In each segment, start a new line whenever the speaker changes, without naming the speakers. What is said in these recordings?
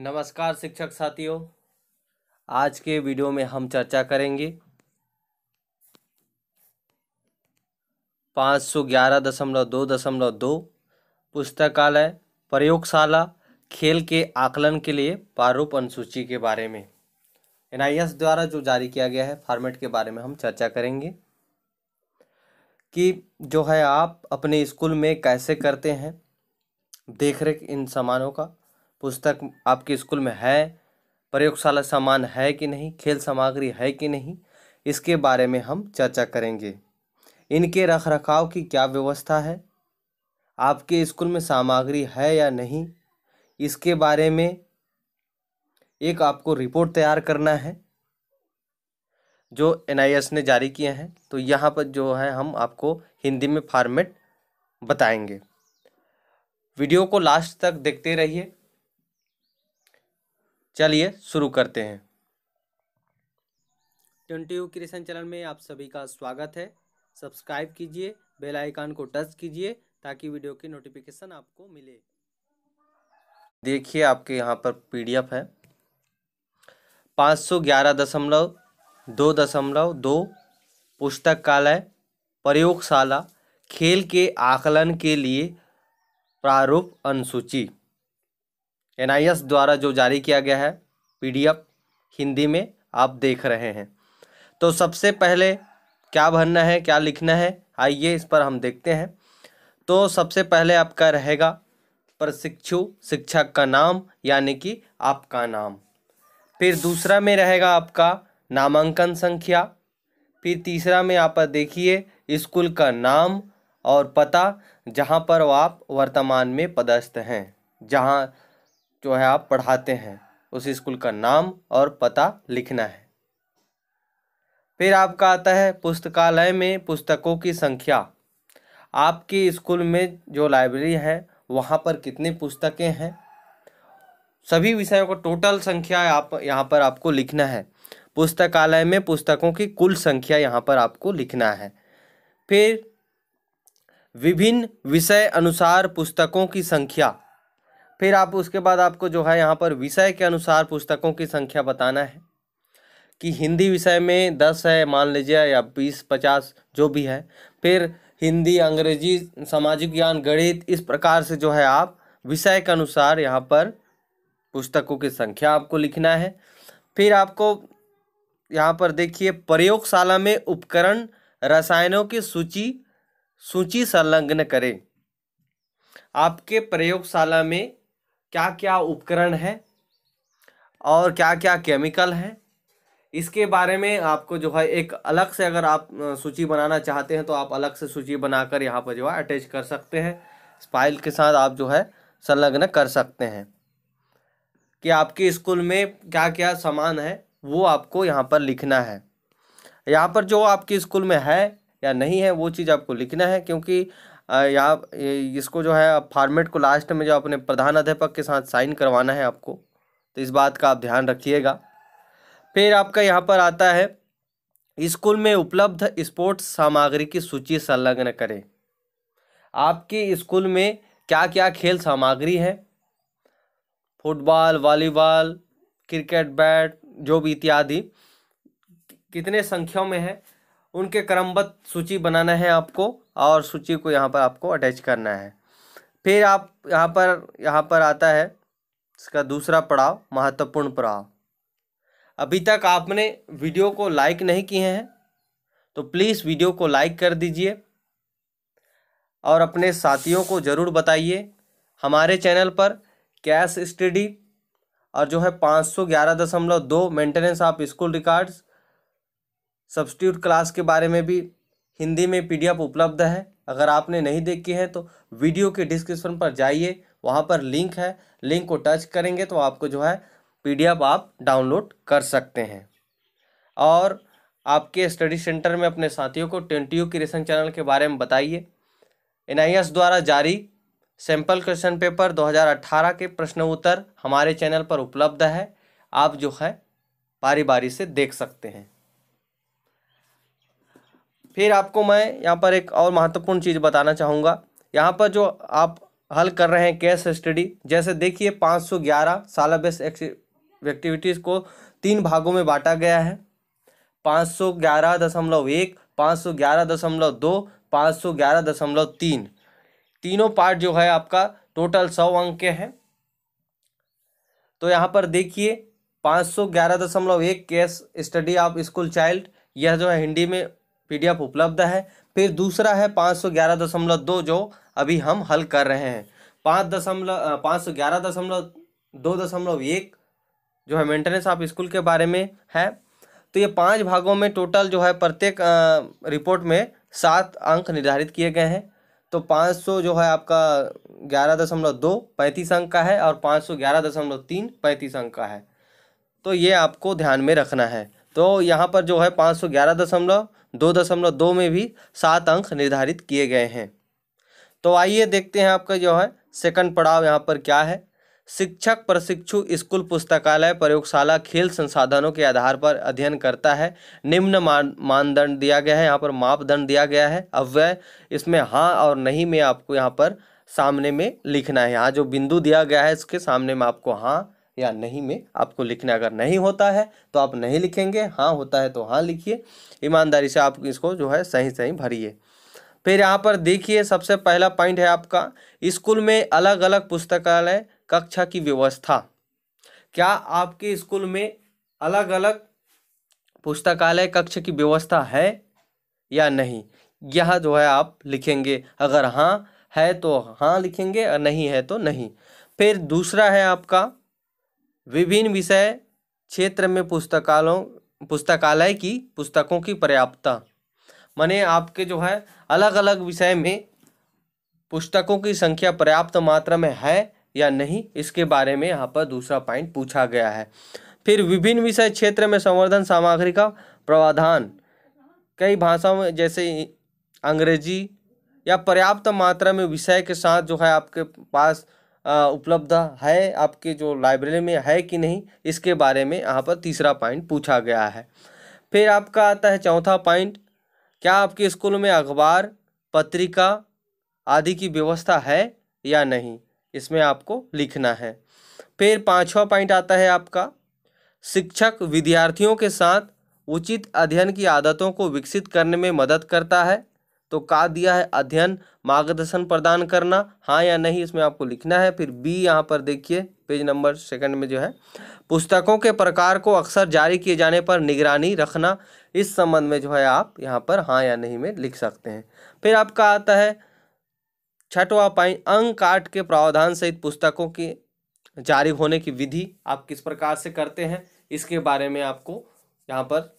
नमस्कार शिक्षक साथियों आज के वीडियो में हम चर्चा करेंगे पाँच सौ ग्यारह दशमलव दो दशमलव दो पुस्तकालय प्रयोगशाला खेल के आकलन के लिए प्रारूप अनुसूची के बारे में एन द्वारा जो जारी किया गया है फॉर्मेट के बारे में हम चर्चा करेंगे कि जो है आप अपने स्कूल में कैसे करते हैं देख रेख इन सामानों का पुस्तक आपके स्कूल में है प्रयोगशाला सामान है कि नहीं खेल सामग्री है कि नहीं इसके बारे में हम चर्चा करेंगे इनके रख रखाव की क्या व्यवस्था है आपके स्कूल में सामग्री है या नहीं इसके बारे में एक आपको रिपोर्ट तैयार करना है जो एन ने जारी किए हैं तो यहाँ पर जो है हम आपको हिंदी में फॉर्मेट बताएंगे वीडियो को लास्ट तक देखते रहिए चलिए शुरू करते हैं ट्वेंटी यू क्रिएशन चैनल में आप सभी का स्वागत है सब्सक्राइब कीजिए बेल आइकन को टच कीजिए ताकि वीडियो की नोटिफिकेशन आपको मिले देखिए आपके यहाँ पर पीडीएफ है पाँच सौ ग्यारह दशमलव दो दशमलव दो पुस्तकालय प्रयोगशाला खेल के आकलन के लिए प्रारूप अनुसूची एन द्वारा जो जारी किया गया है पी हिंदी में आप देख रहे हैं तो सबसे पहले क्या भरना है क्या लिखना है आइए इस पर हम देखते हैं तो सबसे पहले आपका रहेगा प्रशिक्षु शिक्षक का नाम यानी कि आपका नाम फिर दूसरा में रहेगा आपका नामांकन संख्या फिर तीसरा में आप देखिए स्कूल का नाम और पता जहाँ पर आप वर्तमान में पदस्थ हैं जहाँ जो है आप पढ़ाते हैं उस स्कूल का नाम और पता लिखना है फिर आपका आता है पुस्तकालय में पुस्तकों की संख्या आपके स्कूल में जो लाइब्रेरी है वहाँ पर कितनी पुस्तकें हैं सभी विषयों का टोटल संख्या आप यहाँ पर आपको लिखना है पुस्तकालय में पुस्तकों की कुल संख्या यहाँ पर आपको लिखना है फिर विभिन्न विषय अनुसार पुस्तकों की संख्या फिर आप उसके बाद आपको जो है यहाँ पर विषय के अनुसार पुस्तकों की संख्या बताना है कि हिंदी विषय में दस है मान लीजिए या बीस पचास जो भी है फिर हिंदी अंग्रेजी सामाजिक ज्ञान गणित इस प्रकार से जो है आप विषय के अनुसार यहाँ पर पुस्तकों की संख्या आपको लिखना है फिर आपको यहाँ पर देखिए प्रयोगशाला में उपकरण रसायनों की सूची सूची संलग्न करें आपके प्रयोगशाला में क्या क्या उपकरण है और क्या क्या केमिकल है इसके बारे में आपको जो है एक अलग से अगर आप सूची बनाना चाहते हैं तो आप अलग से सूची बनाकर यहाँ पर जो है अटैच कर सकते हैं स्पाइल फाइल के साथ आप जो है संलग्न कर सकते हैं कि आपके स्कूल में क्या क्या सामान है वो आपको यहाँ पर लिखना है यहाँ पर जो आपके स्कूल में है या नहीं है वो चीज़ आपको लिखना है क्योंकि यहाँ इसको जो है फार्मेट को लास्ट में जो अपने प्रधानाध्यापक के साथ साइन करवाना है आपको तो इस बात का आप ध्यान रखिएगा फिर आपका यहाँ पर आता है स्कूल में उपलब्ध स्पोर्ट्स सामग्री की सूची संलग्न करें आपके स्कूल में क्या क्या खेल सामग्री है फुटबॉल वॉलीबॉल क्रिकेट बैट जो भी इत्यादि कितने संख्या में है उनके क्रमबद्ध सूची बनाना है आपको और सूची को यहाँ पर आपको अटैच करना है फिर आप यहाँ पर यहाँ पर आता है इसका दूसरा पड़ाव महत्वपूर्ण पड़ाव अभी तक आपने वीडियो को लाइक नहीं किए हैं तो प्लीज़ वीडियो को लाइक कर दीजिए और अपने साथियों को ज़रूर बताइए हमारे चैनल पर कैश स्टडी और जो है पाँच सौ ग्यारह दशमलव दो maintenance of school records substitute class के बारे में भी हिंदी में पीडीएफ उपलब्ध है अगर आपने नहीं देखी है तो वीडियो के डिस्क्रिप्शन पर जाइए वहाँ पर लिंक है लिंक को टच करेंगे तो आपको जो है पीडीएफ आप डाउनलोड कर सकते हैं और आपके स्टडी सेंटर में अपने साथियों को ट्वेंटी यू क्रिएशन चैनल के बारे में बताइए एन द्वारा जारी सैंपल क्वेश्चन पेपर 2018 के प्रश्न उत्तर हमारे चैनल पर उपलब्ध है आप जो है बारी बारी से देख सकते हैं फिर आपको मैं यहाँ पर एक और महत्वपूर्ण चीज़ बताना चाहूँगा यहाँ पर जो आप हल कर रहे हैं केस स्टडी जैसे देखिए पाँच सौ ग्यारह साल बेस एक्टिविटीज़ को तीन भागों में बांटा गया है पाँच सौ ग्यारह दशमलव एक पाँच सौ ग्यारह दशमलव दो पाँच सौ ग्यारह दशमलव तीन तीनों पार्ट जो है आपका टोटल सौ अंक के हैं तो यहाँ पर देखिए पाँच सौ ग्यारह दशमलव एक case study of school child यह जो है हिंदी में पीडीएफ उपलब्ध है फिर दूसरा है पाँच सौ ग्यारह दशमलव दो जो अभी हम हल कर रहे हैं पाँच दशमलव पाँच सौ ग्यारह दशमलव दो दशमलव एक जो है मेंटेनेंस ऑफ स्कूल के बारे में है तो ये पांच भागों में टोटल जो है प्रत्येक रिपोर्ट में सात अंक निर्धारित किए गए हैं तो पाँच सौ जो है आपका ग्यारह दशमलव दो पैंतीस अंक का है और पाँच सौ ग्यारह दशमलव तीन पैंतीस अंक का है तो ये आपको ध्यान में रखना है तो यहाँ पर जो है पाँच सौ ग्यारह दशमलव दो दशमलव दो में भी सात अंक निर्धारित किए गए हैं तो आइए देखते हैं आपका जो है सेकंड पड़ाव यहाँ पर क्या है शिक्षक प्रशिक्षु स्कूल पुस्तकालय प्रयोगशाला खेल संसाधनों के आधार पर अध्ययन करता है निम्न मान मानदंड दिया गया है यहाँ पर मापदंड दिया गया है अव्यय इसमें हाँ और नहीं में आपको यहाँ पर सामने में लिखना है यहाँ जो बिंदु दिया गया है इसके सामने में आपको हाँ या नहीं में आपको लिखना अगर नहीं होता है तो आप नहीं लिखेंगे हाँ होता है तो हाँ लिखिए ईमानदारी से आप इसको जो है सही सही भरिए फिर यहाँ पर देखिए सबसे पहला पॉइंट है आपका स्कूल में अलग अलग पुस्तकालय कक्षा की व्यवस्था क्या आपके स्कूल में अलग अलग पुस्तकालय कक्ष की व्यवस्था है या नहीं यह जो है आप लिखेंगे अगर हाँ है तो हाँ लिखेंगे और नहीं है तो नहीं फिर दूसरा है आपका विभिन्न विषय क्षेत्र में पुस्तकालों पुस्तकालय की पुस्तकों की पर्याप्तता माने आपके जो है अलग अलग विषय में पुस्तकों की संख्या पर्याप्त मात्रा में है या नहीं इसके बारे में यहाँ पर दूसरा पॉइंट पूछा गया है फिर विभिन्न विषय क्षेत्र में संवर्धन सामग्री का प्रावधान कई भाषाओं में जैसे अंग्रेजी या पर्याप्त मात्रा में विषय के साथ जो है आपके पास उपलब्ध है आपके जो लाइब्रेरी में है कि नहीं इसके बारे में यहाँ पर तीसरा पॉइंट पूछा गया है फिर आपका आता है चौथा पॉइंट क्या आपके स्कूल में अखबार पत्रिका आदि की व्यवस्था है या नहीं इसमें आपको लिखना है फिर पाँचवा पॉइंट आता है आपका शिक्षक विद्यार्थियों के साथ उचित अध्ययन की आदतों को विकसित करने में मदद करता है तो का दिया है अध्ययन मार्गदर्शन प्रदान करना हाँ या नहीं इसमें आपको लिखना है फिर बी यहाँ पर देखिए पेज नंबर सेकंड में जो है पुस्तकों के प्रकार को अक्सर जारी किए जाने पर निगरानी रखना इस संबंध में जो है आप यहाँ पर हाँ या नहीं में लिख सकते हैं फिर आपका आता है छठवा पाई अंग काट के प्रावधान सहित पुस्तकों की जारी होने की विधि आप किस प्रकार से करते हैं इसके बारे में आपको यहाँ पर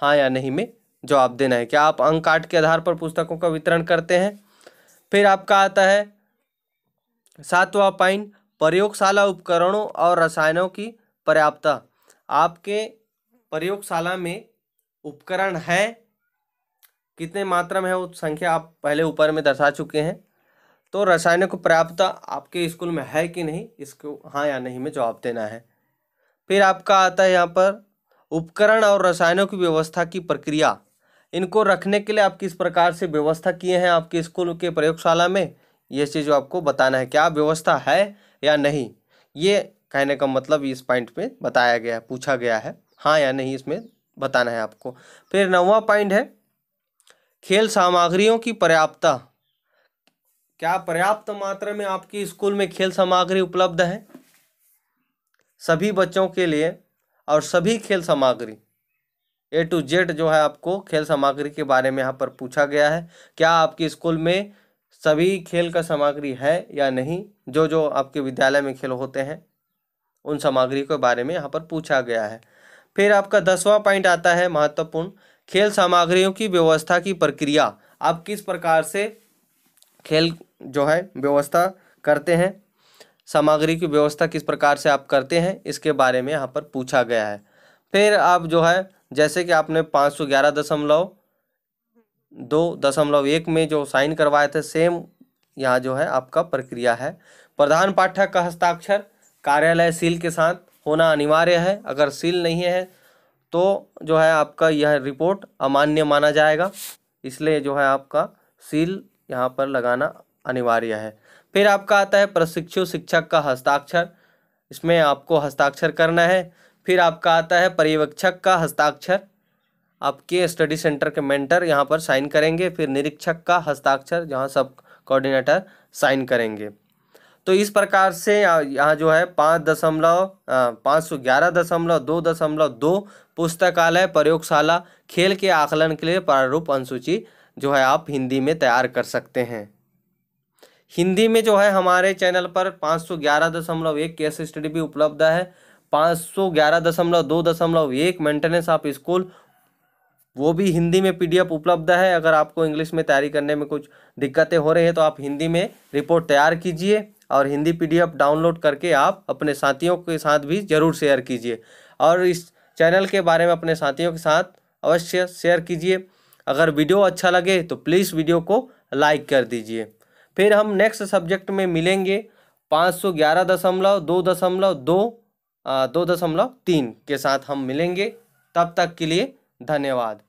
हाँ या नहीं में जवाब देना है क्या आप अंक कार्ड के आधार पर पुस्तकों का वितरण करते हैं फिर आपका आता है सातवां पाइन प्रयोगशाला उपकरणों और रसायनों की पर्याप्तता आपके प्रयोगशाला में उपकरण है कितने मात्रा में है वो संख्या आप पहले ऊपर में दर्शा चुके हैं तो रसायनों की पर्याप्तता आपके स्कूल में है कि नहीं इसको हाँ या नहीं में जवाब देना है फिर आपका आता है यहाँ पर उपकरण और रसायनों की व्यवस्था की प्रक्रिया इनको रखने के लिए आप किस प्रकार से व्यवस्था किए हैं आपके स्कूल के प्रयोगशाला में ये चीज़ आपको बताना है क्या व्यवस्था है या नहीं ये कहने का मतलब इस पॉइंट में बताया गया है पूछा गया है हाँ या नहीं इसमें बताना है आपको फिर नौवा पॉइंट है खेल सामग्रियों की पर्याप्तता क्या पर्याप्त मात्रा में आपके स्कूल में खेल सामग्री उपलब्ध है सभी बच्चों के लिए और सभी खेल सामग्री ए टू जेड जो है आपको खेल सामग्री के बारे में यहाँ पर पूछा गया है क्या आपके स्कूल में सभी खेल का सामग्री है या नहीं जो जो आपके विद्यालय में खेल होते हैं उन सामग्री के बारे में यहाँ पर पूछा गया है फिर आपका दसवां पॉइंट आता है महत्वपूर्ण खेल सामग्रियों की व्यवस्था की प्रक्रिया आप किस प्रकार से खेल जो है व्यवस्था करते हैं सामग्री की व्यवस्था किस प्रकार से आप करते हैं इसके बारे में यहाँ पर पूछा गया है फिर आप जो है जैसे कि आपने पाँच सौ ग्यारह दशमलव दो दशमलव एक में जो साइन करवाए थे सेम यहाँ जो है आपका प्रक्रिया है प्रधान पाठक का हस्ताक्षर कार्यालय सील के साथ होना अनिवार्य है अगर सील नहीं है तो जो है आपका यह रिपोर्ट अमान्य माना जाएगा इसलिए जो है आपका सील यहाँ पर लगाना अनिवार्य है फिर आपका आता है प्रशिक्षु शिक्षक का हस्ताक्षर इसमें आपको हस्ताक्षर करना है फिर आपका आता है पर्यवेक्षक का हस्ताक्षर आपके स्टडी सेंटर के मेंटर यहाँ पर साइन करेंगे फिर निरीक्षक का हस्ताक्षर जहाँ सब कोऑर्डिनेटर साइन करेंगे तो इस प्रकार से यहाँ जो है पाँच दशमलव पाँच सौ ग्यारह दशमलव दो दशमलव दो पुस्तकालय प्रयोगशाला खेल के आकलन के लिए प्रारूप अनुसूची जो है आप हिंदी में तैयार कर सकते हैं हिंदी में जो है हमारे चैनल पर पाँच सौ ग्यारह दशमलव एक केस स्टडी भी उपलब्ध है पाँच सौ ग्यारह दशमलव दो दशमलव एक मेंटेनेंस ऑफ स्कूल वो भी हिंदी में पीडीएफ उपलब्ध है अगर आपको इंग्लिश में तैयारी करने में कुछ दिक्कतें हो रही है तो आप हिंदी में रिपोर्ट तैयार कीजिए और हिंदी पीडीएफ डाउनलोड करके आप अपने साथियों के साथ भी ज़रूर शेयर कीजिए और इस चैनल के बारे में अपने साथियों के साथ अवश्य शेयर कीजिए अगर वीडियो अच्छा लगे तो प्लीज़ वीडियो को लाइक कर दीजिए फिर हम नेक्स्ट सब्जेक्ट में मिलेंगे पाँच सौ ग्यारह दशमलव दो दशमलव दो दो दशमलव तीन के साथ हम मिलेंगे तब तक के लिए धन्यवाद